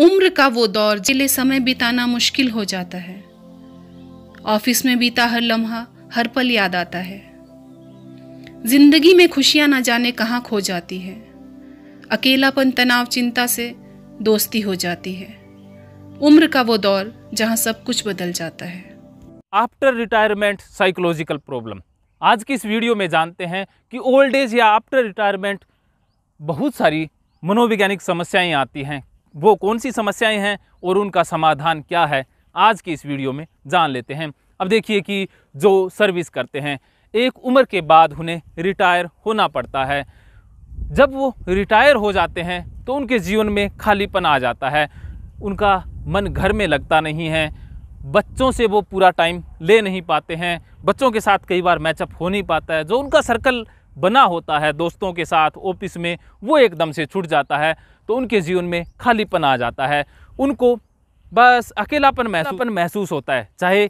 उम्र का वो दौर जिले समय बिताना मुश्किल हो जाता है ऑफिस में बीता हर लम्हा हर पल याद आता है जिंदगी में खुशियां ना जाने कहाँ खो जाती है अकेलापन तनाव चिंता से दोस्ती हो जाती है उम्र का वो दौर जहाँ सब कुछ बदल जाता है आफ्टर रिटायरमेंट साइकोलॉजिकल प्रॉब्लम आज की इस वीडियो में जानते हैं कि ओल्ड एज या आफ्टर रिटायरमेंट बहुत सारी मनोवैज्ञानिक समस्याएं आती हैं वो कौन सी समस्याएं हैं और उनका समाधान क्या है आज की इस वीडियो में जान लेते हैं अब देखिए कि जो सर्विस करते हैं एक उम्र के बाद उन्हें रिटायर होना पड़ता है जब वो रिटायर हो जाते हैं तो उनके जीवन में खालीपन आ जाता है उनका मन घर में लगता नहीं है बच्चों से वो पूरा टाइम ले नहीं पाते हैं बच्चों के साथ कई बार मैचअप हो नहीं पाता है जो उनका सर्कल बना होता है दोस्तों के साथ ऑफिस में वो एकदम से छूट जाता है तो उनके जीवन में खालीपन आ जाता है उनको बस अकेलापन महसूसपन महसूस होता है चाहे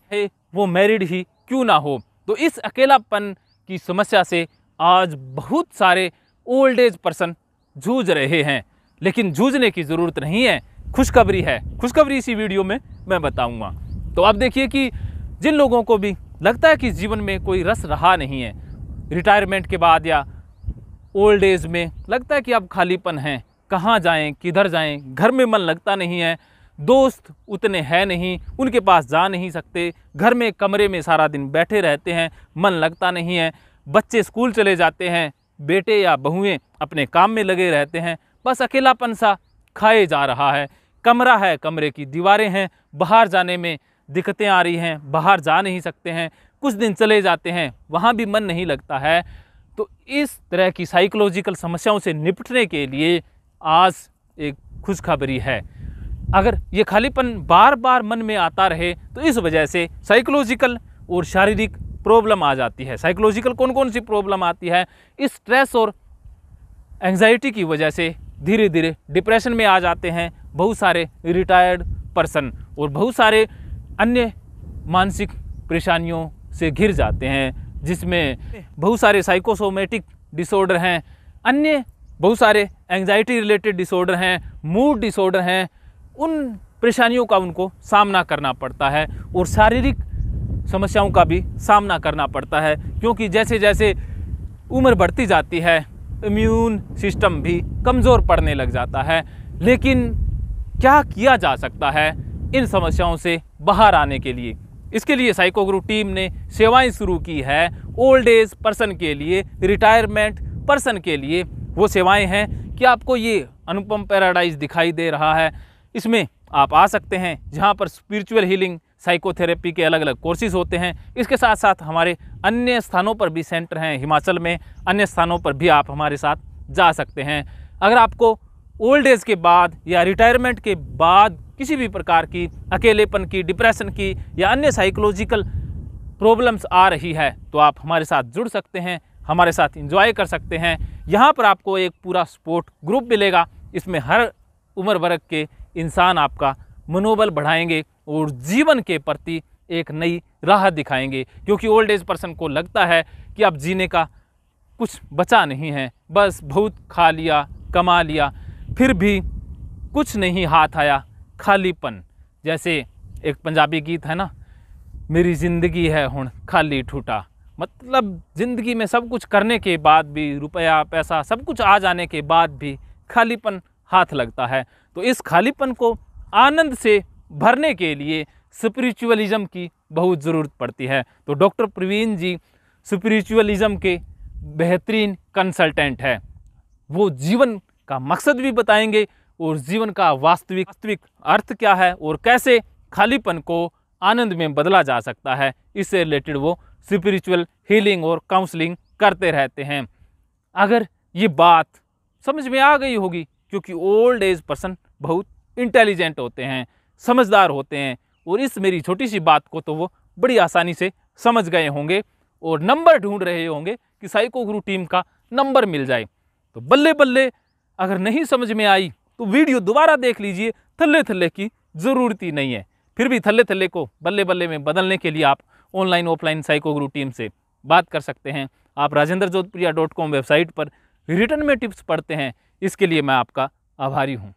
वो मैरिड ही क्यों ना हो तो इस अकेलापन की समस्या से आज बहुत सारे ओल्ड एज पर्सन जूझ रहे हैं लेकिन जूझने की ज़रूरत नहीं है खुशखबरी है खुशखबरी इसी वीडियो में मैं बताऊंगा तो आप देखिए कि जिन लोगों को भी लगता है कि जीवन में कोई रस रहा नहीं है रिटायरमेंट के बाद या ओल्ड एज में लगता है कि अब खालीपन है कहाँ जाएं किधर जाएं घर में मन लगता नहीं है दोस्त उतने हैं नहीं उनके पास जा नहीं सकते घर में कमरे में सारा दिन बैठे रहते हैं मन लगता नहीं है बच्चे स्कूल चले जाते हैं बेटे या बहुएं अपने काम में लगे रहते हैं बस अकेलापन सा खाए जा रहा है कमरा है कमरे की दीवारें हैं बाहर जाने में दिक्कतें आ रही हैं बाहर जा नहीं सकते हैं कुछ दिन चले जाते हैं वहाँ भी मन नहीं लगता है तो इस तरह की साइकोलॉजिकल समस्याओं से निपटने के लिए आज एक खुशखबरी है अगर ये खालीपन बार बार मन में आता रहे तो इस वजह से साइकोलॉजिकल और शारीरिक प्रॉब्लम आ जाती है साइकोलॉजिकल कौन कौन सी प्रॉब्लम आती है इस स्ट्रेस और एंजाइटी की वजह से धीरे धीरे डिप्रेशन में आ जाते हैं बहुत सारे रिटायर्ड पर्सन और बहुत सारे अन्य मानसिक परेशानियों से घिर जाते हैं जिसमें बहुत सारे साइकोसोमेटिक डिसऑर्डर हैं अन्य बहुत सारे एंजाइटी रिलेटेड डिसऑर्डर हैं मूड डिसऑर्डर हैं उन परेशानियों का उनको सामना करना पड़ता है और शारीरिक समस्याओं का भी सामना करना पड़ता है क्योंकि जैसे जैसे उम्र बढ़ती जाती है इम्यून सिस्टम भी कमज़ोर पड़ने लग जाता है लेकिन क्या किया जा सकता है इन समस्याओं से बाहर आने के लिए इसके लिए साइको गुरु टीम ने सेवाएं शुरू की है ओल्ड एज पर्सन के लिए रिटायरमेंट पर्सन के लिए वो सेवाएं हैं कि आपको ये अनुपम पैराडाइज दिखाई दे रहा है इसमें आप आ सकते हैं जहाँ पर स्पिरिचुअल हीलिंग साइकोथेरेपी के अलग अलग कोर्सेज़ होते हैं इसके साथ साथ हमारे अन्य स्थानों पर भी सेंटर हैं हिमाचल में अन्य स्थानों पर भी आप हमारे साथ जा सकते हैं अगर आपको ओल्ड एज के बाद या रिटायरमेंट के बाद किसी भी प्रकार की अकेलेपन की डिप्रेशन की या अन्य साइकोलॉजिकल प्रॉब्लम्स आ रही है तो आप हमारे साथ जुड़ सकते हैं हमारे साथ इंजॉय कर सकते हैं यहाँ पर आपको एक पूरा स्पोर्ट ग्रुप मिलेगा इसमें हर उम्र वर्ग के इंसान आपका मनोबल बढ़ाएंगे और जीवन के प्रति एक नई राह दिखाएंगे क्योंकि ओल्ड एज पर्सन को लगता है कि अब जीने का कुछ बचा नहीं है बस बहुत खा लिया कमा लिया फिर भी कुछ नहीं हाथ आया खालीपन जैसे एक पंजाबी गीत है ना मेरी ज़िंदगी है हूँ खाली ठूटा मतलब ज़िंदगी में सब कुछ करने के बाद भी रुपया पैसा सब कुछ आ जाने के बाद भी खालीपन हाथ लगता है तो इस खालीपन को आनंद से भरने के लिए स्पिरिचुअलिज्म की बहुत ज़रूरत पड़ती है तो डॉक्टर प्रवीण जी स्पिरिचुअलिज्म के बेहतरीन कंसल्टेंट है वो जीवन का मकसद भी बताएंगे और जीवन का वास्तविक वास्तविक अर्थ क्या है और कैसे खालीपन को आनंद में बदला जा सकता है इससे रिलेटेड वो स्पिरिचुअल हीलिंग और काउंसलिंग करते रहते हैं अगर ये बात समझ में आ गई होगी क्योंकि ओल्ड एज पर्सन बहुत इंटेलिजेंट होते हैं समझदार होते हैं और इस मेरी छोटी सी बात को तो वो बड़ी आसानी से समझ गए होंगे और नंबर ढूंढ रहे होंगे कि साइको गुरु टीम का नंबर मिल जाए तो बल्ले बल्ले अगर नहीं समझ में आई तो वीडियो दोबारा देख लीजिए थल्ले थल्ले की ज़रूरत ही नहीं है फिर भी थल्ले थल्ले को बल्ले बल्ले में बदलने के लिए आप online offline psycho guru team से बात कर सकते हैं आप Rajendra Jodhpriya dot com website पर रिटर्न में टिप्स पढ़ते हैं इसके लिए मैं आपका आभारी हूँ